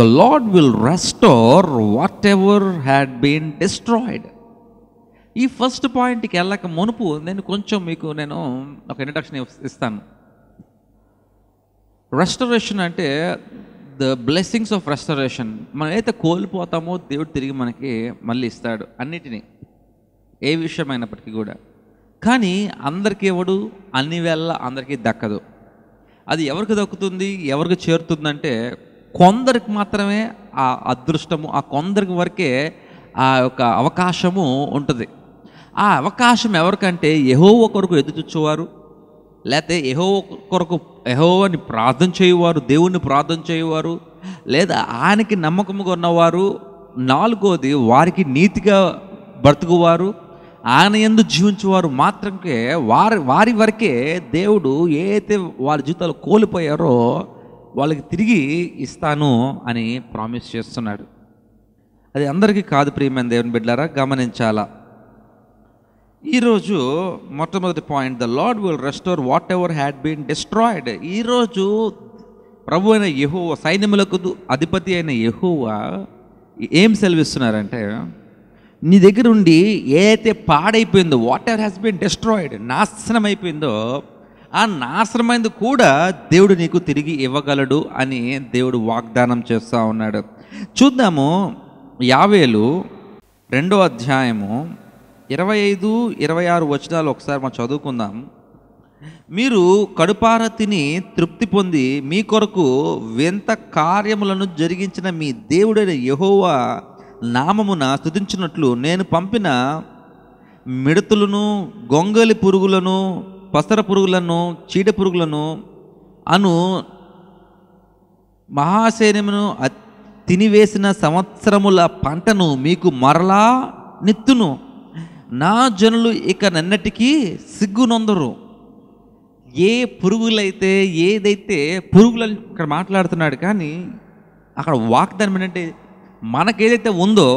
the lord will restore whatever had been destroyed ఈ first పాయింట్కి వెళ్ళక మునుపు నేను కొంచెం మీకు నేను ఒక ఇంట్రడక్షన్ ఇస్తాను రెస్టరేషన్ అంటే ద బ్లెస్సింగ్స్ ఆఫ్ రెస్టరేషన్ మనం అయితే కోల్పోతామో దేవుడు తిరిగి మనకి మళ్ళీ ఇస్తాడు అన్నిటినీ ఏ విషయమైనప్పటికీ కూడా కానీ అందరికీ ఇవ్వడు అన్ని వేళ అందరికీ దక్కదు అది ఎవరికి దక్కుతుంది ఎవరికి చేరుతుందంటే కొందరికి మాత్రమే ఆ అదృష్టము ఆ కొందరికి వరకే ఆ యొక్క అవకాశము ఉంటుంది ఆ అవకాశం ఎవరికంటే ఎహో ఒకరకు ఎదుటిచ్చేవారు లేకపోతే ఎహో కొరకు ఎహో అని ప్రార్థన చేయవారు దేవుణ్ణి ప్రార్థన చేయవారు లేదా ఆయనకి నమ్మకముగా ఉన్నవారు నాలుగోది వారికి నీతిగా బ్రతుకువారు ఆయన ఎందు జీవించేవారు మాత్రమే వారి వారి వరకే దేవుడు ఏదైతే వారి జీవితాలు కోల్పోయారో వాళ్ళకి తిరిగి ఇస్తాను అని ప్రామిస్ చేస్తున్నాడు అది అందరికీ కాదు ప్రియమైన దేవుని బిడ్డారా గమనించాలా ఈరోజు మొట్టమొదటి point the lord will restore whatever had been destroyed ఈరోజు ప్రభు అయిన యహూవ సైన్యములకు అధిపతి అయిన యహూవ ఏం సెలవిస్తున్నారంటే నీ దగ్గర ఉండి ఏదైతే పాడైపోయిందో whatever has been destroyed నాశనం అయిపోయిందో ఆ నాశనమైంది కూడా దేవుడు నీకు తిరిగి ఇవ్వగలడు అని దేవుడు వాగ్దానం చేస్తూ ఉన్నాడు చూద్దాము యావేలు రెండో అధ్యాయము ఇరవై ఐదు ఇరవై ఆరు వచనాలు ఒకసారి మనం చదువుకుందాం మీరు కడుపార తిని తృప్తి పొంది మీ కొరకు వింత కార్యములను జరిగించిన మీ దేవుడైన యహోవా నామమున స్థుతించినట్లు నేను పంపిన మిడతులను గొంగలి పురుగులను పసర పురుగులను చీడ పురుగులను అను మహాశైన్యమును తినివేసిన సంవత్సరముల పంటను మీకు మరలా నెత్తును నా జనులు ఇక నన్నటికీ సిగ్గునొందరు ఏ పురుగులైతే ఏదైతే పురుగులు ఇక్కడ మాట్లాడుతున్నాడు కానీ అక్కడ వాగ్దానం ఏంటంటే మనకేదైతే ఉందో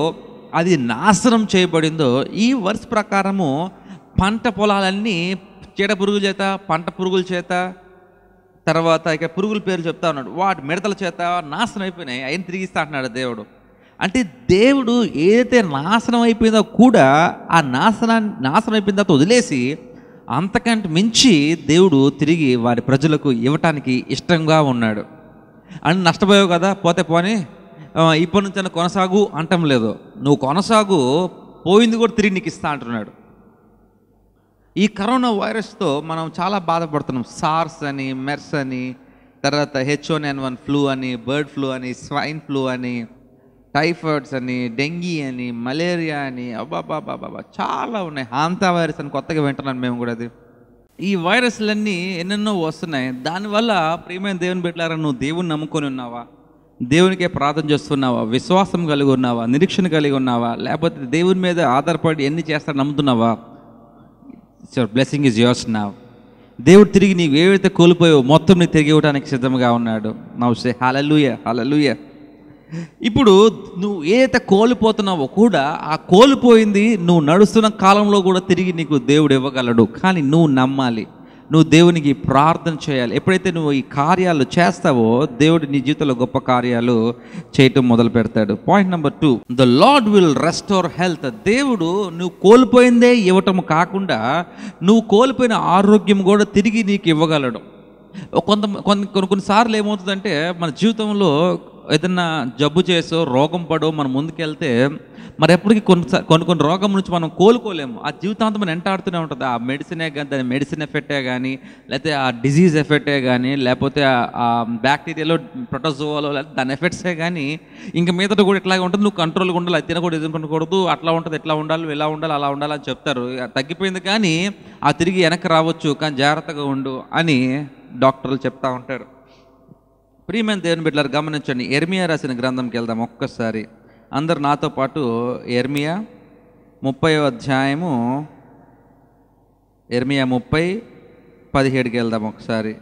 అది నాశనం చేయబడిందో ఈ వర్స్ ప్రకారము పంట పొలాలన్నీ చీడ పురుగుల చేత పంట పురుగుల చేత తర్వాత ఇక పురుగుల పేరు చెప్తా ఉన్నాడు వాటి మిడతల చేత నాశనం అయిపోయినాయి ఆయన తిరిగిస్తా అంటున్నాడు దేవుడు అంటే దేవుడు ఏదైతే నాశనం అయిపోయిందో కూడా ఆ నాశనాన్ని నాశనం అయిపోయిన తర్వాత వదిలేసి అంతకంటే మించి దేవుడు తిరిగి వారి ప్రజలకు ఇవ్వటానికి ఇష్టంగా ఉన్నాడు అని నష్టపోయావు కదా పోతే పోనీ ఇప్పటి నుంచి కొనసాగు అంటం లేదు నువ్వు కొనసాగు పోయింది కూడా తిరిగి నీకు ఇస్తా అంటున్నాడు ఈ కరోనా వైరస్తో మనం చాలా బాధపడుతున్నాం సార్స్ అని మెర్స్ అని తర్వాత హెచ్ఓన్ ఎన్ వన్ ఫ్లూ అని బర్డ్ ఫ్లూ అని స్వైన్ ఫ్లూ అని టైఫాయిడ్స్ అని డెంగీ అని మలేరియా అని అబ్బాబాబాబా చాలా ఉన్నాయి హాంతా వైరస్ అని కొత్తగా వింటున్నాను మేము కూడా అది ఈ వైరస్లన్నీ ఎన్నెన్నో వస్తున్నాయి దానివల్ల ప్రియమైన దేవుని పెట్టారా నువ్వు దేవుని నమ్ముకొని ఉన్నావా దేవునికే ప్రార్థన చేస్తున్నావా విశ్వాసం కలిగి ఉన్నావా నిరీక్షణ కలిగి ఉన్నావా లేకపోతే దేవుని మీద ఆధారపడి ఎన్ని చేస్తాడు నమ్ముతున్నావా your blessing is yours now దేవుడు తిరిగి నీవు ఏవైతే కోల్పోయావు మొత్తం నీ తిరిగి ఇవ్వడానికి సిద్ధంగా ఉన్నాడు నవ్ సే హలలుయ హలలుయ ఇప్పుడు నువ్వు ఏదైతే కోల్పోతున్నావో కూడా ఆ కోల్పోయింది నువ్వు నడుస్తున్న కాలంలో కూడా తిరిగి నీకు దేవుడు ఇవ్వగలడు కానీ నువ్వు నమ్మాలి నువ్వు దేవునికి ప్రార్థన చేయాలి ఎప్పుడైతే నువ్వు ఈ కార్యాలు చేస్తావో దేవుడు నీ జీవితంలో గొప్ప కార్యాలు చేయటం మొదలు పెడతాడు point number two the lord will restore health దేవుడు నువ్వు కోల్పోయిందే ఇవ్వటం కాకుండా నువ్వు కోల్పోయిన ఆరోగ్యం కూడా తిరిగి నీకు ఇవ్వగలడు కొంత కొన్ని కొన్నిసార్లు ఏమవుతుందంటే మన జీవితంలో ఏదన్నా జబ్బు చేసో రోగం పడో మనం ముందుకెళ్తే మరి ఎప్పటికీ కొన్ని కొన్ని కొన్ని రోగం నుంచి మనం కోలుకోలేము ఆ జీవితాంతం మనం ఎంటాడుతూనే ఉంటుంది ఆ మెడిసినే కానీ దాని మెడిసిన్ ఎఫెక్టే కానీ లేకపోతే ఆ డిజీజ్ ఎఫెక్టే కానీ లేకపోతే ఆ బ్యాక్టీరియాలో ప్రొటోజోవాలో లేకపోతే దాని ఎఫెక్ట్సే కానీ ఇంకా మీద కూడా ఇట్లాగే ఉంటుంది నువ్వు కంట్రోల్గా ఉండాలి అది తినకూడదు ఎదుర్కొనకూడదు అట్లా ఉంటుంది ఎట్లా ఉండాలి ఇలా ఉండాలి అలా ఉండాలి అని చెప్తారు తగ్గిపోయింది కానీ ఆ తిరిగి వెనక్కి రావచ్చు కానీ జాగ్రత్తగా ఉండు అని డాక్టర్లు చెప్తా ఉంటారు ప్రియమైన దేవుని బిడ్డలారు గమనించండి ఎర్మియా రాసిన గ్రంథంకి వెళ్దాం ఒక్కసారి అందరు నాతో పాటు ఎర్మియా ముప్పై అధ్యాయము ఎర్మియా ముప్పై పదిహేడుకి వెళ్దాం ఒకసారి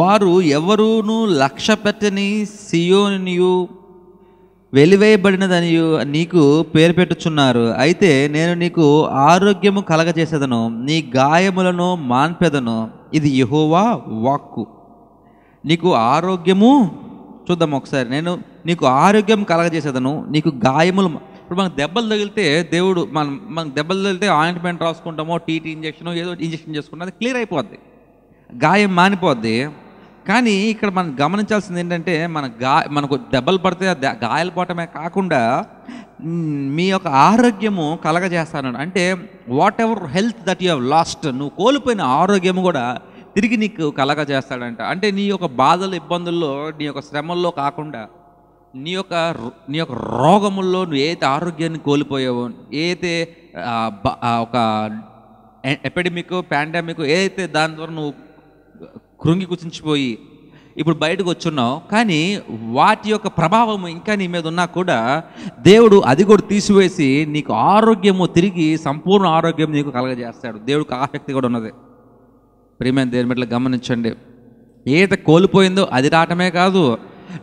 వారు ఎవరూను లక్ష్య పెట్టని సియోనియు వెలివేయబడినదని నీకు పేరు పెట్టుచున్నారు అయితే నేను నీకు ఆరోగ్యము కలగజేసేదను నీ గాయములను మాన్పెదను ఇది యహోవా వాక్కు నీకు ఆరోగ్యము చూద్దాం ఒకసారి నేను నీకు ఆరోగ్యం కలగజేసేదను నీకు గాయములు ఇప్పుడు మనకు దెబ్బలు తగిలితే దేవుడు మనం మనకు దెబ్బలు తగిలితే ఆయింట్మెంట్ రాసుకుంటామో టీటీ ఇంజక్షన్ ఏదో ఇంజక్షన్ చేసుకుంటాం అది క్లియర్ అయిపోద్ది గాయం మానిపోద్ది కానీ ఇక్కడ మనం గమనించాల్సింది ఏంటంటే మన గా మనకు దెబ్బలు పడితే గాయాలు పోవటమే కాకుండా మీ యొక్క ఆరోగ్యము కలగజేస్తాను అంటే whatever health that you have lost నువ్వు కోల్పోయిన ఆరోగ్యము కూడా తిరిగి నీకు కలగా చేస్తాడంట అంటే నీ యొక్క బాధలు ఇబ్బందుల్లో నీ యొక్క శ్రమల్లో కాకుండా నీ యొక్క నీ యొక్క రోగముల్లో నువ్వు ఏదైతే ఆరోగ్యాన్ని కోల్పోయావో ఏదైతే ఒక ఎపిడమిక్ పాండమిక్ ఏదైతే దాని ద్వారా నువ్వు కృంగి కుచించిపోయి ఇప్పుడు బయటకు వచ్చున్నావు కానీ వాటి యొక్క ప్రభావం ఇంకా నీ మీద ఉన్నా కూడా దేవుడు అది కూడా తీసివేసి నీకు ఆరోగ్యము తిరిగి సంపూర్ణ ఆరోగ్యం నీకు కలగజేస్తాడు దేవుడికి ఆసక్తి కూడా ఉన్నది ప్రియమైన దేని మెట్ల గమనించండి ఏదైతే కోల్పోయిందో అది రావటమే కాదు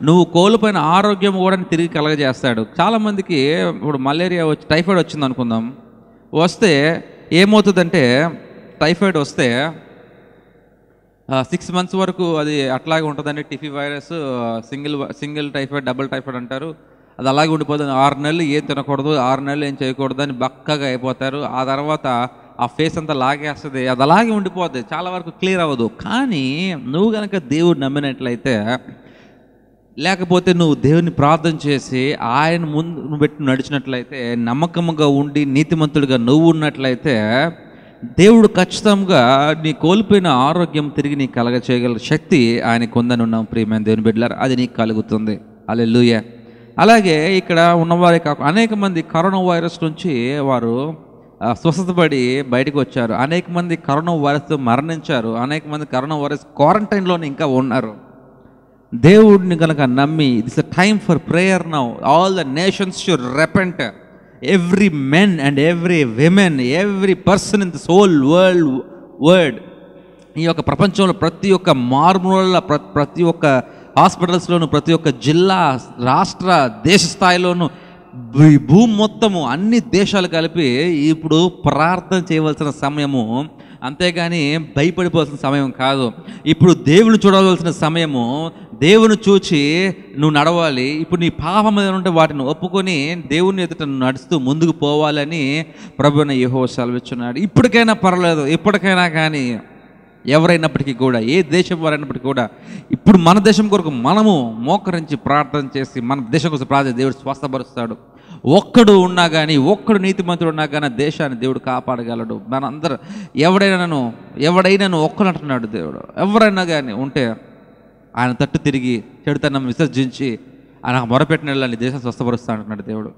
నువ్వు కోల్పోయిన ఆరోగ్యం కూడా తిరిగి కలగజేస్తాడు చాలామందికి ఇప్పుడు మలేరియా వచ్చి టైఫాయిడ్ వచ్చింది అనుకుందాం వస్తే ఏమవుతుందంటే టైఫాయిడ్ వస్తే సిక్స్ మంత్స్ వరకు అది అట్లాగే ఉంటుందండి టిఫి virus single single typhoid double typhoid అంటారు అది అలాగే ఉండిపోతుంది ఆరు నెలలు ఏం తినకూడదు ఆరు నెలలు ఏం చేయకూడదు అని బక్కగా అయిపోతారు ఆ తర్వాత ఆ ఫేస్ అంతా లాగేస్తుంది అది అలాగే ఉండిపోద్ది చాలా వరకు క్లియర్ అవ్వదు కానీ నువ్వు కనుక దేవుడు నమ్మినట్లయితే లేకపోతే నువ్వు దేవుని ప్రార్థన చేసి ఆయన ముందు నువ్వు పెట్టి నడిచినట్లయితే నమ్మకంగా ఉండి నీతిమంతుడిగా నువ్వు ఉన్నట్లయితే దేవుడు ఖచ్చితంగా నీ కోల్పోయిన ఆరోగ్యం తిరిగి నీకు కలగ చేయగల శక్తి ఆయన కొందని ఉన్నాం ప్రియమైన దేవుని బిడ్డలారు అది నీకు కలుగుతుంది అలెలుయ అలాగే ఇక్కడ ఉన్నవారే కాకుండా అనేక మంది కరోనా వైరస్ నుంచి వారు స్వస్థతపడి బయటకు వచ్చారు అనేక మంది కరోనా వైరస్తో మరణించారు అనేక మంది కరోనా వైరస్ క్వారంటైన్లోనే ఇంకా ఉన్నారు దేవుడిని కనుక నమ్మి this a time for prayer now all the nations should repent every men and every women every person in this whole world word ఈ యొక్క ప్రపంచంలో ప్రతి ఒక్క మార్మూల ప్రతి ఒక్క హాస్పిటల్స్లోను ప్రతి ఒక్క జిల్లా రాష్ట్ర దేశ స్థాయిలోనూ భూమి మొత్తము అన్ని దేశాలు కలిపి ఇప్పుడు ప్రార్థన చేయవలసిన సమయము అంతేగాని భయపడిపోవాల్సిన సమయం కాదు ఇప్పుడు దేవుని చూడవలసిన సమయము దేవుని చూచి నువ్వు నడవాలి ఇప్పుడు నీ పాపం ఉంటే వాటిని ఒప్పుకొని దేవుని ఎదుట నడుస్తూ ముందుకు పోవాలని ప్రభుని యహో సెలవిచ్చున్నాడు ఇప్పటికైనా పర్వాలేదు ఇప్పటికైనా కానీ ఎవరైనప్పటికీ కూడా ఏ దేశం వారైనప్పటికీ కూడా ఇప్పుడు మన దేశం కొరకు మనము మోకరించి ప్రార్థన చేసి మన దేశం కోసం ప్రార్థన దేవుడు స్వస్థపరుస్తాడు ఒక్కడు ఉన్నా కానీ ఒక్కడు మంత్రుడు ఉన్నా కానీ దేశాన్ని దేవుడు కాపాడగలడు ఎవడైనా నన్ను ఎవడైనా ఒక్కడు అంటున్నాడు దేవుడు ఎవరైనా కానీ ఉంటే ఆయన తట్టు తిరిగి చెడుతనం విసర్జించి ఆయన మొరపెట్టిన వెళ్ళాలి దేశం స్వస్థపరుస్తా అంటున్నాడు దేవుడు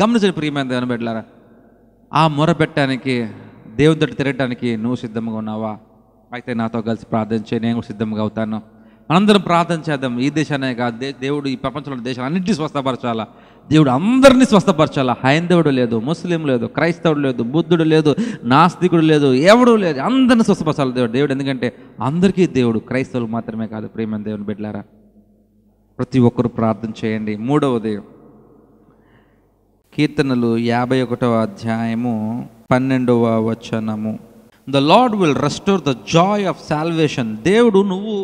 గమనించిన ప్రియమైన దేవుని బిడ్డలారా ఆ మొరపెట్టడానికి దేవుని తట్టు తిరగటానికి నువ్వు సిద్ధంగా ఉన్నావా అయితే నాతో కలిసి ప్రార్థన చేయి నేను కూడా సిద్ధంగా అవుతాను మనందరం ప్రార్థన చేద్దాం ఈ దేశానే కాదు దేవుడు ఈ ప్రపంచంలో దేశాలు అన్నింటినీ స్వస్థపరచాలా దేవుడు అందరినీ స్వస్థపరచాలా హైందవుడు లేదు ముస్లిం లేదు క్రైస్తవుడు లేదు బుద్ధుడు లేదు నాస్తికుడు లేదు ఎవడు లేదు అందరిని స్వస్థపరచాలి దేవుడు దేవుడు ఎందుకంటే అందరికీ దేవుడు క్రైస్తవులు మాత్రమే కాదు ప్రేమ దేవుని బిడ్డారా ప్రతి ఒక్కరు ప్రార్థన చేయండి మూడవది కీర్తనలు యాభై ఒకటవ అధ్యాయము పన్నెండవ వచనము the lord will restore the joy of salvation దేవుడు నువ్వు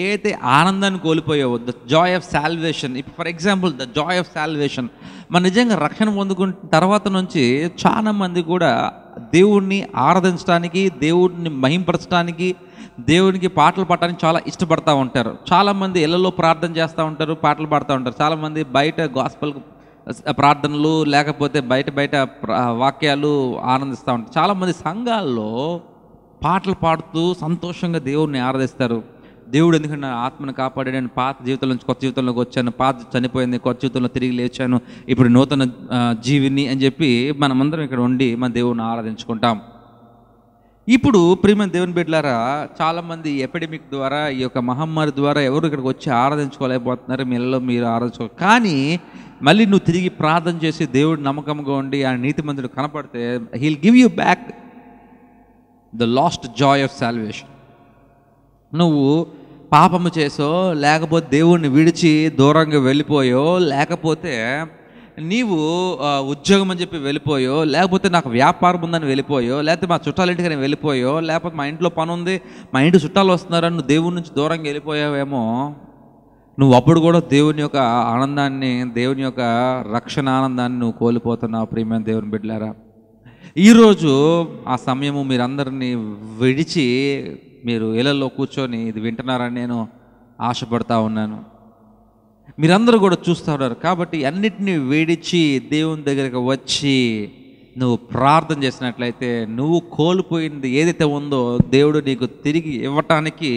ఏదైతే ఆనందాన్ని కోల్పోయావో ద జాయ్ ఆఫ్ సాల్వేషన్ ఇప్పుడు for example the joy of salvation మన నిజంగా రక్షణ పొందుకున్న తర్వాత నుంచి చాలామంది కూడా దేవుణ్ణి ఆరాధించడానికి దేవుడిని మహింపరచడానికి దేవునికి పాటలు పాడటానికి చాలా ఇష్టపడతూ ఉంటారు చాలామంది ఇళ్లలో ప్రార్థన చేస్తూ ఉంటారు పాటలు పాడుతూ ఉంటారు చాలామంది బయట గాస్పల్కి ప్రార్థనలు లేకపోతే బయట బయట వాక్యాలు ఆనందిస్తూ ఉంటారు చాలామంది సంఘాల్లో పాటలు పాడుతూ సంతోషంగా దేవుడిని ఆరాధిస్తారు దేవుడు ఎందుకంటే నా ఆత్మను కాపాడాడు నేను పాత జీవితంలో నుంచి కొత్త జీవితంలోకి వచ్చాను పాత చనిపోయింది కొత్త జీవితంలో తిరిగి లేచాను ఇప్పుడు నూతన జీవిని అని చెప్పి మనమందరం ఇక్కడ ఉండి మన దేవుడిని ఆరాధించుకుంటాం ఇప్పుడు ప్రేమ దేవుని బిడ్డలారా చాలామంది ఎపిడమిక్ ద్వారా ఈ యొక్క మహమ్మారి ద్వారా ఎవరు ఇక్కడికి వచ్చి ఆరాధించుకోలేకపోతున్నారు మీలో మీరు ఆరాధించుకో కానీ మళ్ళీ నువ్వు తిరిగి ప్రార్థన చేసి దేవుడు నమ్మకంగా ఉండి ఆ మందులు కనపడితే he'll give you back the lost joy of salvation నువ్వు పాపము చేసో లేకపోతే దేవుడిని విడిచి దూరంగా వెళ్ళిపోయో లేకపోతే నీవు ఉద్యోగం అని చెప్పి వెళ్ళిపోయో లేకపోతే నాకు వ్యాపారం ఉందని వెళ్ళిపోయో లేకపోతే మా ఇంటికి నేను వెళ్ళిపోయో లేకపోతే మా ఇంట్లో పని ఉంది మా ఇంటి చుట్టాలు వస్తున్నారని నువ్వు దేవుడి నుంచి దూరంగా వెళ్ళిపోయావేమో నువ్వు అప్పుడు కూడా దేవుని యొక్క ఆనందాన్ని దేవుని యొక్క రక్షణ ఆనందాన్ని నువ్వు కోల్పోతున్నావు ప్రియమైన దేవుని బిడ్డలారా ఈరోజు ఆ సమయము మీరందరినీ విడిచి మీరు ఇళ్లలో కూర్చొని ఇది వింటున్నారని నేను ఆశపడతా ఉన్నాను మీరందరూ కూడా చూస్తూ ఉన్నారు కాబట్టి అన్నిటినీ వేడిచి దేవుని దగ్గరికి వచ్చి నువ్వు ప్రార్థన చేసినట్లయితే నువ్వు కోల్పోయింది ఏదైతే ఉందో దేవుడు నీకు తిరిగి ఇవ్వటానికి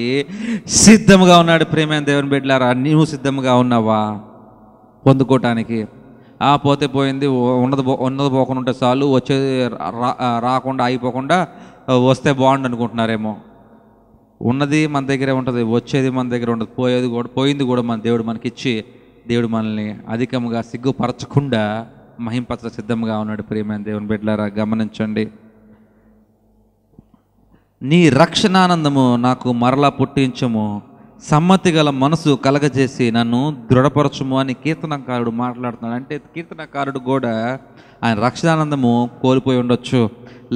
సిద్ధంగా ఉన్నాడు ప్రేమైన దేవుని బిడ్డలారా నువ్వు సిద్ధంగా ఉన్నావా పొందుకోవటానికి ఆ పోతే పోయింది ఉన్నది ఉన్నది పోకుండా ఉంటే చాలు వచ్చే రాకుండా ఆగిపోకుండా వస్తే బాగుండు అనుకుంటున్నారేమో ఉన్నది మన దగ్గర ఉంటుంది వచ్చేది మన దగ్గర ఉండదు పోయేది కూడా పోయింది కూడా మన దేవుడు మనకిచ్చి దేవుడు మనల్ని అధికంగా సిగ్గుపరచకుండా మహింపత్ర సిద్ధంగా ఉన్నాడు ప్రియమైన దేవుని బిడ్డలారా గమనించండి నీ రక్షణానందము నాకు మరలా పుట్టించము సమ్మతి గల మనసు కలగజేసి నన్ను దృఢపరచము అని కీర్తనకారుడు మాట్లాడుతున్నాడు అంటే కీర్తనకారుడు కూడా ఆయన రక్షణానందము కోల్పోయి ఉండొచ్చు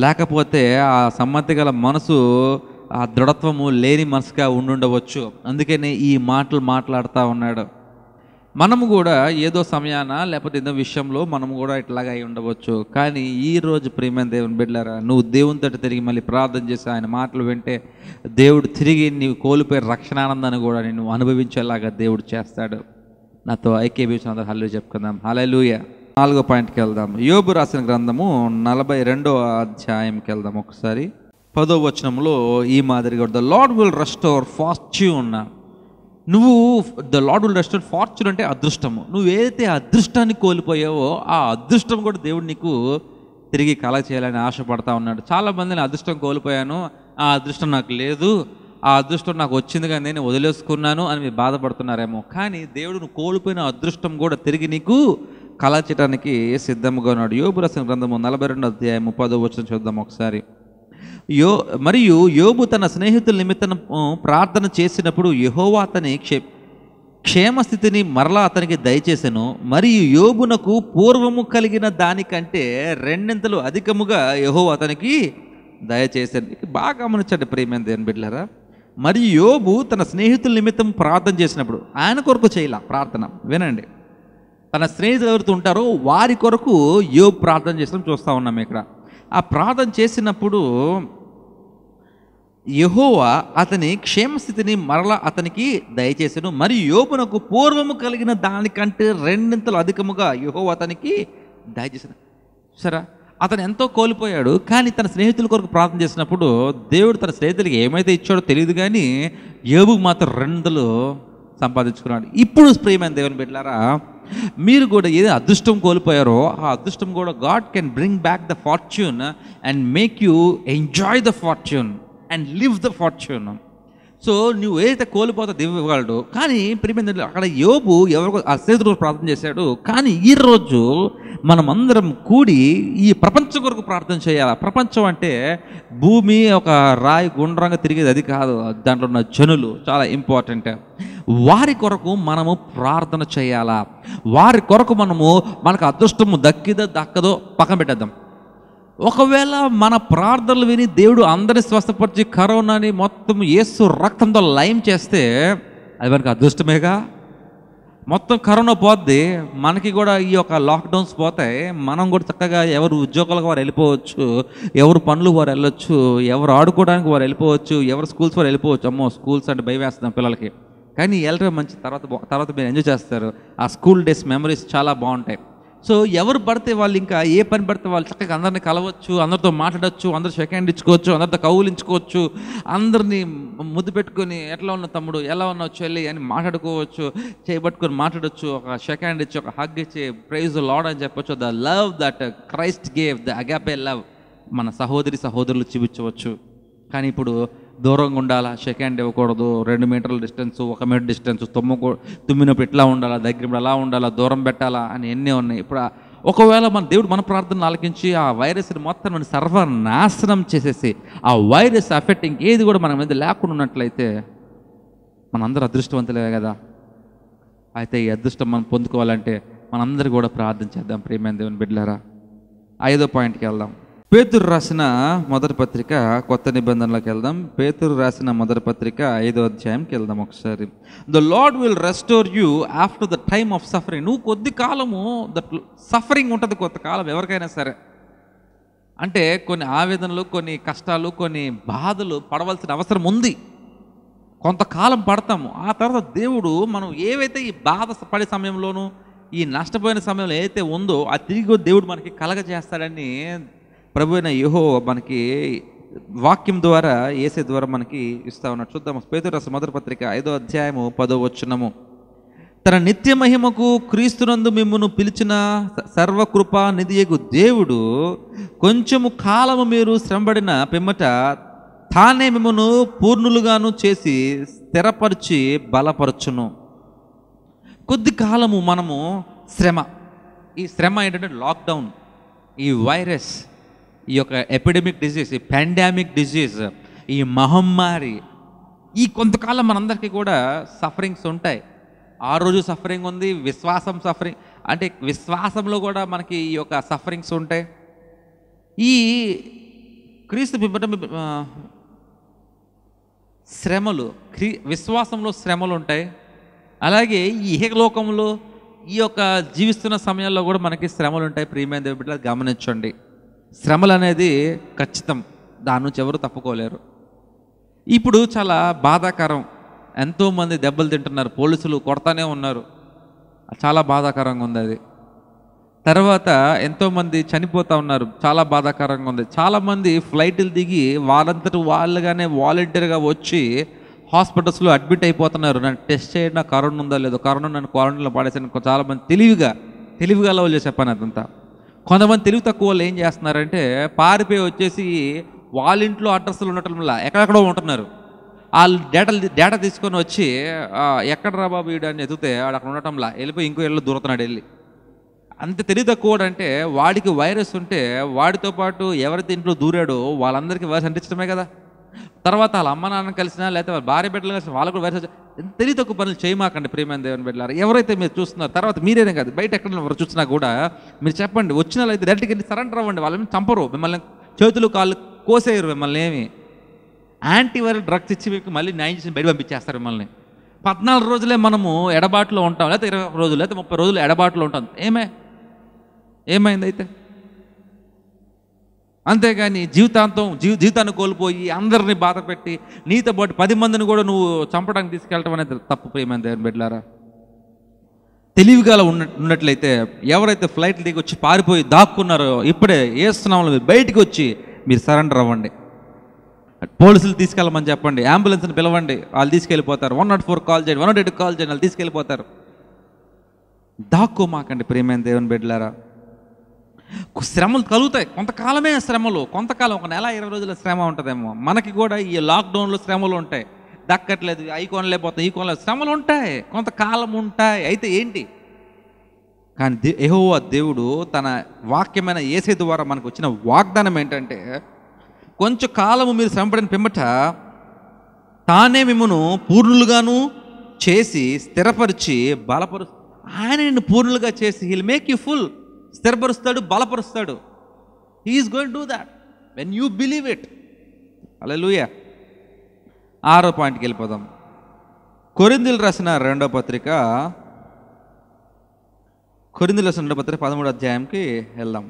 లేకపోతే ఆ సమ్మతి గల మనసు ఆ దృఢత్వము లేని మనసుగా ఉండుండవచ్చు అందుకనే ఈ మాటలు మాట్లాడుతూ ఉన్నాడు మనము కూడా ఏదో సమయాన లేకపోతే ఏదో విషయంలో మనము కూడా ఇట్లాగ అయి ఉండవచ్చు కానీ ఈరోజు ప్రేమ దేవుని బిడ్డారా నువ్వు దేవునితో తిరిగి మళ్ళీ ప్రార్థన చేసి ఆయన మాటలు వింటే దేవుడు తిరిగి నీవు కోల్పోయే రక్షణానందాన్ని కూడా నేను అనుభవించేలాగా దేవుడు చేస్తాడు నాతో ఐకేబీసీ అందరూ హల్లు చెప్పుకుందాం హలలుయ నాలుగో పాయింట్కి వెళ్దాం యోబు రాసిన గ్రంథము నలభై రెండో అధ్యాయంకి వెళ్దాం ఒకసారి పదో వచనంలో ఈ మాదిరిగా the lord will restore fortune నువ్వు the lord will restore fortune అంటే అదృష్టము నువ్వు ఏదైతే అదృష్టాన్ని కోల్పోయావో ఆ అదృష్టం కూడా దేవుడు నీకు తిరిగి కల చేయాలని ఆశపడతా ఉన్నాడు చాలామంది నేను అదృష్టం కోల్పోయాను ఆ అదృష్టం నాకు లేదు ఆ అదృష్టం నాకు వచ్చింది కానీ నేను వదిలేసుకున్నాను అని మీరు బాధపడుతున్నారేమో కానీ దేవుడు కోల్పోయిన అదృష్టం కూడా తిరిగి నీకు కళ చేయడానికి సిద్ధంగా ఉన్నాడు యోబు గ్రంథము నలభై రెండు అధ్యాయం ముప్పదో వచ్చిన చూద్దాం ఒకసారి యో మరియు యోబు తన స్నేహితుల నిమిత్తం ప్రార్థన చేసినప్పుడు యహోవా అతని క్షే క్షేమస్థితిని మరలా అతనికి దయచేసెను మరియు యోబునకు పూర్వము కలిగిన దానికంటే రెండింతలు అధికముగా యహోవా అతనికి దయచేసాను బాగా గమనించండి ప్రేమ దేని బిడ్డారా మరి యోబు తన స్నేహితుల నిమిత్తం ప్రార్థన చేసినప్పుడు ఆయన కొరకు చేయాల ప్రార్థన వినండి తన స్నేహితులు ఎవరితో ఉంటారో వారి కొరకు యోబు ప్రార్థన చేసిన చూస్తూ ఉన్నాం ఇక్కడ ఆ ప్రార్థన చేసినప్పుడు యహోవా అతని క్షేమస్థితిని మరల అతనికి దయచేసను మరియు యోబునకు పూర్వము కలిగిన దానికంటే రెండింతలు అధికముగా యహోవా అతనికి దయచేసిన సరే అతను ఎంతో కోల్పోయాడు కానీ తన స్నేహితుల కొరకు ప్రార్థన చేసినప్పుడు దేవుడు తన స్నేహితులకి ఏమైతే ఇచ్చాడో తెలియదు కానీ యోబు మాత్రం రెండులు సంపాదించుకున్నాడు ఇప్పుడు ప్రియమైన దేవుని బిడ్డారా మీరు కూడా ఏదో అదృష్టం కోల్పోయారో ఆ అదృష్టం కూడా God can bring back the fortune and make you enjoy the fortune and live the fortune so నువ్వు ఏదైతే కోల్పోతా దివ్వగలడు కానీ ప్రియమైన అక్కడ యోబు ఎవరికో ఆ రోజు ప్రార్థన చేశాడు కానీ ఈరోజు మనమందరం కూడి ఈ ప్రపంచం కొరకు ప్రార్థన చేయాలి ప్రపంచం అంటే భూమి ఒక రాయి గుండ్రంగా తిరిగేది అది కాదు దాంట్లో ఉన్న జనులు చాలా ఇంపార్టెంట్ వారి కొరకు మనము ప్రార్థన చేయాలా వారి కొరకు మనము మనకు అదృష్టము దక్కిదో దక్కదో పక్కన పెట్టేద్దాం ఒకవేళ మన ప్రార్థనలు విని దేవుడు అందరిని స్వస్థపరిచి కరోనాని మొత్తం ఏసు రక్తంతో లయం చేస్తే అది మనకు అదృష్టమేగా మొత్తం కరోనా పోద్ది మనకి కూడా ఈ యొక్క లాక్డౌన్స్ పోతాయి మనం కూడా చక్కగా ఎవరు ఉద్యోగాలకు వారు వెళ్ళిపోవచ్చు ఎవరు పనులు వారు వెళ్ళొచ్చు ఎవరు ఆడుకోవడానికి వారు వెళ్ళిపోవచ్చు ఎవరు స్కూల్స్ వారు వెళ్ళిపోవచ్చు అమ్మో స్కూల్స్ అంటే భయం వేస్తున్నాం పిల్లలకి కానీ వెళ్ళడం మంచి తర్వాత తర్వాత మీరు ఎంజాయ్ చేస్తారు ఆ స్కూల్ డేస్ మెమరీస్ చాలా బాగుంటాయి సో ఎవరు పడితే వాళ్ళు ఇంకా ఏ పని పడితే వాళ్ళు చక్కగా అందరిని కలవచ్చు అందరితో మాట్లాడచ్చు అందరు సెకండ్ ఇచ్చుకోవచ్చు అందరితో కౌలించుకోవచ్చు అందరినీ ముద్దు పెట్టుకొని ఎట్లా ఉన్న తమ్ముడు ఎలా ఉన్నావు చెల్లి అని మాట్లాడుకోవచ్చు చేయబట్టుకొని మాట్లాడచ్చు ఒక సెకండ్ ఇచ్చి ఒక హగ్ ఇచ్చి ప్రైజ్ లాడ్ అని చెప్పొచ్చు the love that Christ gave the agape love మన సహోదరి సహోదరులు చూపించవచ్చు కానీ ఇప్పుడు దూరంగా ఉండాలా షేక్ హ్యాండ్ ఇవ్వకూడదు రెండు మీటర్ల డిస్టెన్స్ ఒక మీటర్ డిస్టెన్స్ తుమ్ము తుమ్మినప్పుడు ఇట్లా ఉండాలా దగ్గర అలా ఉండాలా దూరం పెట్టాలా అని ఎన్ని ఉన్నాయి ఇప్పుడు ఒకవేళ మన దేవుడు మన ప్రార్థనలు ఆలకించి ఆ వైరస్ని మొత్తం మన సర్వనాశనం చేసేసి ఆ వైరస్ ఎఫెక్టింగ్ ఏది కూడా మన మీద లేకుండా ఉన్నట్లయితే మనందరూ అదృష్టవంతులే కదా అయితే ఈ అదృష్టం మనం పొందుకోవాలంటే మనందరూ కూడా ప్రార్థన చేద్దాం ప్రియమైన దేవుని బిడ్డలారా ఐదో పాయింట్కి వెళ్దాం పేతురు రాసిన మొదటి పత్రిక కొత్త నిబంధనలకు వెళ్దాం పేతురు రాసిన మొదటి పత్రిక ఐదో అధ్యాయంకి వెళ్దాం ఒకసారి the lord will restore you after the time of suffering నువ్వు కొద్ది కాలము దట్ సఫరింగ్ ఉంటుంది కొత్త కాలం ఎవరికైనా సరే అంటే కొన్ని ఆవేదనలు కొన్ని కష్టాలు కొన్ని బాధలు పడవలసిన అవసరం ఉంది కొంతకాలం పడతాము ఆ తర్వాత దేవుడు మనం ఏవైతే ఈ బాధ పడే సమయంలోనూ ఈ నష్టపోయిన సమయంలో ఏదైతే ఉందో ఆ తిరిగి దేవుడు మనకి కలగజేస్తాడని ప్రభు అయిన యహో మనకి వాక్యం ద్వారా ఏసే ద్వారా మనకి ఇస్తా ఉన్నాడు చూద్దాం పేదరస మొదటి పత్రిక ఐదో అధ్యాయము పదో వచ్చినము తన నిత్య మహిమకు క్రీస్తునందు మిమ్మను పిలిచిన నిధి ఎగు దేవుడు కొంచెము కాలము మీరు శ్రమబడిన పిమ్మట తానే మిమ్మను పూర్ణులుగాను చేసి స్థిరపరిచి బలపరచును కొద్ది కాలము మనము శ్రమ ఈ శ్రమ ఏంటంటే లాక్డౌన్ ఈ వైరస్ ఈ యొక్క ఎపిడమిక్ డిజీజ్ ఈ పాండమిక్ డిజీజ్ ఈ మహమ్మారి ఈ కొంతకాలం మనందరికీ కూడా సఫరింగ్స్ ఉంటాయి ఆ రోజు సఫరింగ్ ఉంది విశ్వాసం సఫరింగ్ అంటే విశ్వాసంలో కూడా మనకి ఈ యొక్క సఫరింగ్స్ ఉంటాయి ఈ క్రీస్తు పిబ్బటం శ్రమలు క్రీ విశ్వాసంలో శ్రమలు ఉంటాయి అలాగే ఈ లోకంలో ఈ యొక్క జీవిస్తున్న సమయంలో కూడా మనకి శ్రమలు ఉంటాయి ప్రియమైన దేవుడి గమనించండి శ్రమలు అనేది ఖచ్చితం దాని నుంచి ఎవరు తప్పుకోలేరు ఇప్పుడు చాలా బాధాకరం ఎంతోమంది దెబ్బలు తింటున్నారు పోలీసులు కొడతానే ఉన్నారు చాలా బాధాకరంగా ఉంది అది తర్వాత ఎంతోమంది చనిపోతూ ఉన్నారు చాలా బాధాకరంగా ఉంది చాలామంది ఫ్లైట్లు దిగి వారంతటి వాళ్ళుగానే వాలంటీర్గా వచ్చి హాస్పిటల్స్లో అడ్మిట్ అయిపోతున్నారు నన్ను టెస్ట్ చేయడం కరోనా ఉందా లేదో కరోనా నన్ను క్వారంటైన్లో పాడేసాను చాలామంది తెలివిగా తెలివిగా అలా చెప్పాను పని అదంతా కొంతమంది తెలుగు తక్కువ వాళ్ళు ఏం చేస్తున్నారంటే పారిపోయి వచ్చేసి వాళ్ళ ఇంట్లో అడ్రస్లు ఉండటం వల్ల ఎక్కడెక్కడో ఉంటున్నారు వాళ్ళు డేటా డేటా తీసుకొని వచ్చి ఎక్కడరా బాబు వీడు అని ఎదిగితే వాడు అక్కడ ఉండటంలా వెళ్ళిపోయి ఇంకో ఇళ్ళు దూరుతున్నాడు వెళ్ళి అంత తెలివి తక్కువ అంటే వాడికి వైరస్ ఉంటే వాడితో పాటు ఎవరైతే ఇంట్లో దూరాడో వాళ్ళందరికీ వైరస్ అంటించడమే కదా తర్వాత వాళ్ళ అమ్మ నాన్న కలిసినా లేకపోతే వాళ్ళ భార్య బిడ్డలు కలిసి వాళ్ళు కూడా ఎంత తెలియ తక్కువ పనులు చేయమాకండి ప్రేమైన దేవుని బిడ్డలారు ఎవరైతే మీరు చూస్తున్నారు తర్వాత మీరేనే కాదు బయట ఎక్కడ చూసినా కూడా మీరు చెప్పండి వచ్చిన వాళ్ళు అయితే డైరెక్ట్గా వెళ్ళి సరెండర్ అవ్వండి వాళ్ళని చంపరు మిమ్మల్ని చేతులు కాళ్ళు కోసేయరు మిమ్మల్ని ఏమి వైరల్ డ్రగ్స్ ఇచ్చి మీకు మళ్ళీ న్యాయం చేసి బయట పంపించేస్తారు మిమ్మల్ని పద్నాలుగు రోజులే మనము ఎడబాటులో ఉంటాం లేకపోతే ఇరవై రోజులు లేకపోతే ముప్పై రోజులు ఎడబాటులో ఉంటాం ఏమే ఏమైంది అయితే అంతేగాని జీవితాంతం జీ జీవితాన్ని కోల్పోయి అందరినీ బాధ పెట్టి నీతో పాటు పది మందిని కూడా నువ్వు చంపడానికి తీసుకెళ్ళటం అనేది తప్పు ప్రేమైన దేవుని బిడ్డలారా తెలివిగా ఉన్న ఉన్నట్లయితే ఎవరైతే ఫ్లైట్ దిగి వచ్చి పారిపోయి దాక్కున్నారో ఇప్పుడే వేస్తున్నాము మీరు బయటికి వచ్చి మీరు సరెండర్ అవ్వండి పోలీసులు తీసుకెళ్ళమని చెప్పండి అంబులెన్స్ని పిలవండి వాళ్ళు తీసుకెళ్ళిపోతారు వన్ నాట్ ఫోర్ కాల్ చేయండి వన్ నాట్ ఎయిట్ కాల్ చేయండి వాళ్ళు తీసుకెళ్ళిపోతారు దాక్కోమాకండి ప్రేమైన దేవుని బిడ్డలారా శ్రమలు కలుగుతాయి కొంతకాలమే శ్రమలు కొంతకాలం ఒక నెల ఇరవై రోజుల శ్రమ ఉంటుందేమో మనకి కూడా ఈ లాక్డౌన్లో శ్రమలు ఉంటాయి దక్కట్లేదు ఐ లేకపోతే ఈ కొనలేదు శ్రమలు ఉంటాయి కొంతకాలం ఉంటాయి అయితే ఏంటి కానీ దే యహోవా దేవుడు తన వాక్యమైన ఏసే ద్వారా మనకు వచ్చిన వాగ్దానం ఏంటంటే కొంచెం కాలము మీరు శ్రమపడిన పిమ్మట తానే మిమ్మను పూర్ణులుగాను చేసి స్థిరపరిచి బలపరు ఆయన పూర్ణులుగా చేసి హిల్ మేక్ యూ ఫుల్ స్థిరపరుస్తాడు బలపరుస్తాడు he's going do that when you believe it hallelujah ఆరో పాయింట్కి వెళ్ళిపోదాం కొరిందులు రాసిన రెండో పత్రిక కొరిందులు రాసిన రెండో పత్రిక పదమూడు అధ్యాయంకి వెళ్దాం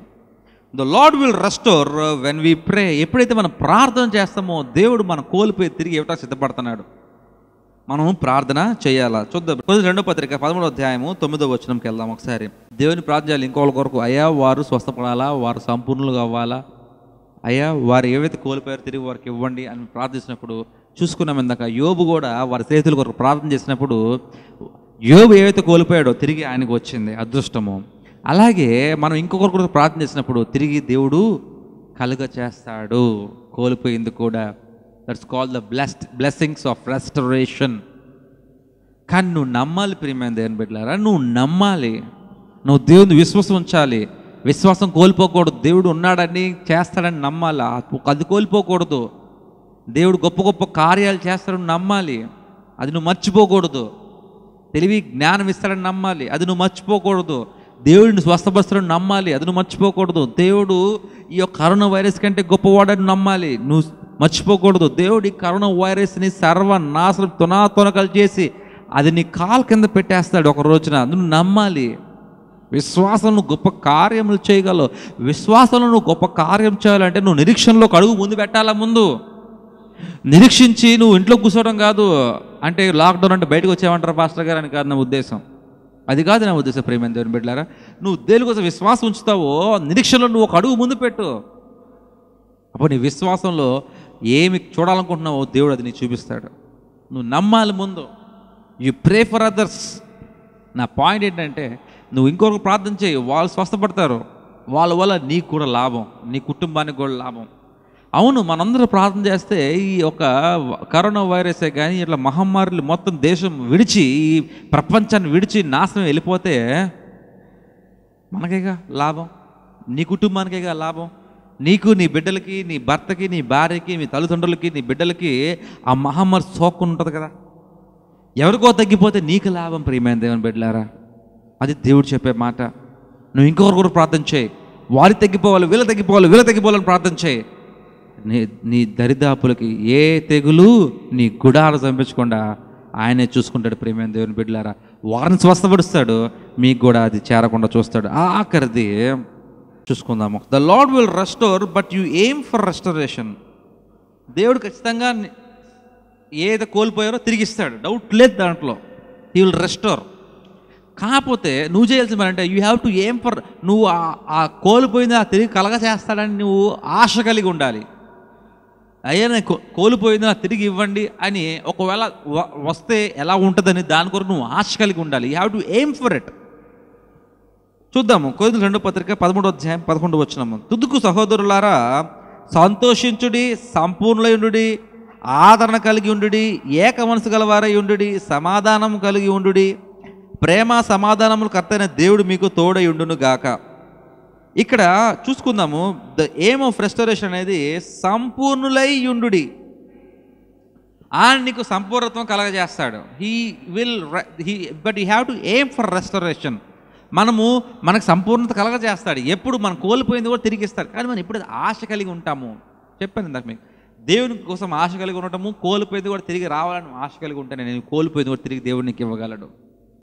the lord will restore when we pray ఎప్పుడైతే మనం ప్రార్థన చేస్తామో దేవుడు మనం కోల్పోయి తిరిగి ఏమిటా సిద్ధపడుతున్నాడు మనం ప్రార్థన చేయాలా చూద్దాం రెండో పత్రిక పదమూడో అధ్యాయము తొమ్మిదో వచనంకి వెళ్దాం ఒకసారి దేవుని ప్రార్థన చేయాలి ఇంకోళ్ళ కొరకు అయ్యా వారు స్వస్థపడాలా వారు సంపూర్ణులు కావాలా అయ్యా వారు ఏవైతే కోల్పోయారో తిరిగి వారికి ఇవ్వండి అని ప్రార్థించినప్పుడు చూసుకున్నాం ఇందాక యోబు కూడా వారి స్నేహితుల కొరకు ప్రార్థన చేసినప్పుడు యోబు ఏవైతే కోల్పోయాడో తిరిగి ఆయనకు వచ్చింది అదృష్టము అలాగే మనం ఇంకొకరి కొరకు ప్రార్థన చేసినప్పుడు తిరిగి దేవుడు కలుగ చేస్తాడు కోల్పోయింది కూడా that's call the blessed blessings of restoration కానీ నువ్వు నమ్మాలి ప్రియమైన దేవుని బిడ్డలారా నువ్వు నమ్మాలి నువ్వు దేవుని విశ్వాసం ఉంచాలి విశ్వాసం కోల్పోకూడదు దేవుడు ఉన్నాడని చేస్తాడని నమ్మాలి అది కోల్పోకూడదు దేవుడు గొప్ప గొప్ప కార్యాలు చేస్తాడని నమ్మాలి అది నువ్వు మర్చిపోకూడదు తెలివి జ్ఞానం ఇస్తాడని నమ్మాలి అది నువ్వు మర్చిపోకూడదు దేవుడిని స్వస్థపరుస్తాడని నమ్మాలి అది నువ్వు మర్చిపోకూడదు దేవుడు ఈ యొక్క కరోనా వైరస్ కంటే గొప్పవాడని నమ్మాలి నువ్వు మర్చిపోకూడదు దేవుడు ఈ కరోనా వైరస్ని సర్వనాశనం తునాతునకలు చేసి అది నీ కాలు కింద పెట్టేస్తాడు ఒక రోజున నువ్వు నమ్మాలి విశ్వాసం గొప్ప కార్యములు చేయగలవు విశ్వాసంలో నువ్వు గొప్ప కార్యం చేయాలంటే నువ్వు నిరీక్షణలో కడుగు ముందు పెట్టాల ముందు నిరీక్షించి నువ్వు ఇంట్లో కూర్చోవడం కాదు అంటే లాక్డౌన్ అంటే బయటకు వచ్చేవంటారు పాస్టర్ గారు అని కాదు నా ఉద్దేశం అది కాదు నా ఉద్దేశం ప్రేమ దేవుని బిడ్డారా నువ్వు దేని కోసం విశ్వాసం ఉంచుతావో నిరీక్షణలో నువ్వు ఒక అడుగు ముందు పెట్టు అప్పుడు నీ విశ్వాసంలో ఏమి చూడాలనుకుంటున్నావో దేవుడు అది నీకు చూపిస్తాడు నువ్వు నమ్మాలి ముందు యు ప్రే ఫర్ అదర్స్ నా పాయింట్ ఏంటంటే నువ్వు ఇంకొకరు ప్రార్థన చేయి వాళ్ళు స్వస్థపడతారు వాళ్ళ వల్ల నీకు కూడా లాభం నీ కుటుంబానికి కూడా లాభం అవును మనందరూ ప్రార్థన చేస్తే ఈ ఒక కరోనా వైరసే కానీ ఇట్లా మహమ్మారులు మొత్తం దేశం విడిచి ఈ ప్రపంచాన్ని విడిచి నాశనం వెళ్ళిపోతే మనకేగా లాభం నీ కుటుంబానికేగా లాభం నీకు నీ బిడ్డలకి నీ భర్తకి నీ భార్యకి నీ తల్లిదండ్రులకి నీ బిడ్డలకి ఆ మహమ్మారి సోక్కుంటుంది ఉంటుంది కదా ఎవరికో తగ్గిపోతే నీకు లాభం ప్రియమైన దేవుని బిడ్డలారా అది దేవుడు చెప్పే మాట నువ్వు ఇంకొకరు కూడా ప్రార్థన చేయి వారి తగ్గిపోవాలి వీళ్ళ తగ్గిపోవాలి వీళ్ళ తగ్గిపోవాలని ప్రార్థన చేయి నీ నీ దరిదాపులకి ఏ తెగులు నీ గుడాలు చంపించకుండా ఆయనే చూసుకుంటాడు ప్రేమైన దేవుని బిడ్డలారా వారిని స్వస్థపడుస్తాడు మీకు కూడా అది చేరకుండా చూస్తాడు ఆఖరిది చూసుకుందాము the lord will restore but you aim for restoration దేవుడు ఖచ్చితంగా ఏదో కోల్పోయారో తిరిగిస్తాడు డౌట్ లేదు దాంట్లో హీ విల్ రెస్టోర్ కాకపోతే నువ్వు చేయాల్సింది మరి అంటే you have to aim for నువ్వు ఆ కోల్పోయింది నాకు తిరిగి కలగ చేస్తాడని నువ్వు ఆశ కలిగి ఉండాలి అయ్యా నేను కోల్పోయింది నాకు తిరిగి ఇవ్వండి అని ఒకవేళ వస్తే ఎలా ఉంటుందని దాని కొరకు నువ్వు ఆశ కలిగి ఉండాలి you have to aim for it చూద్దాము కోరిదలు రెండో పత్రిక పదమూడు అధ్యాయం పదకొండు వచ్చినాము తుదుకు సహోదరులారా సంతోషించుడి సంపూర్ణులయుండుడి ఆదరణ కలిగి ఉండుడి ఏక మనసు గలవారై ఉండుడి సమాధానం కలిగి ఉండుడి ప్రేమ సమాధానములు కర్తైన దేవుడు మీకు తోడై ఉండును గాక ఇక్కడ చూసుకుందాము ద ఎయిమ్ ఆఫ్ రెస్టరేషన్ అనేది సంపూర్ణులై ఉండు ఆయన నీకు సంపూర్ణత్వం కలగజేస్తాడు he will he but you have to aim for restoration మనము మనకు సంపూర్ణత కలగజేస్తాడు ఎప్పుడు మనం కోల్పోయింది కూడా తిరిగిస్తాడు కానీ మనం ఎప్పుడు ఆశ కలిగి ఉంటాము చెప్పాను ఇందాక మీకు దేవుని కోసం ఆశ కలిగి ఉండటము కోల్పోయింది కూడా తిరిగి రావాలని ఆశ కలిగి ఉంటాను నేను కోల్పోయింది కూడా తిరిగి దేవుడికి ఇవ్వగలడు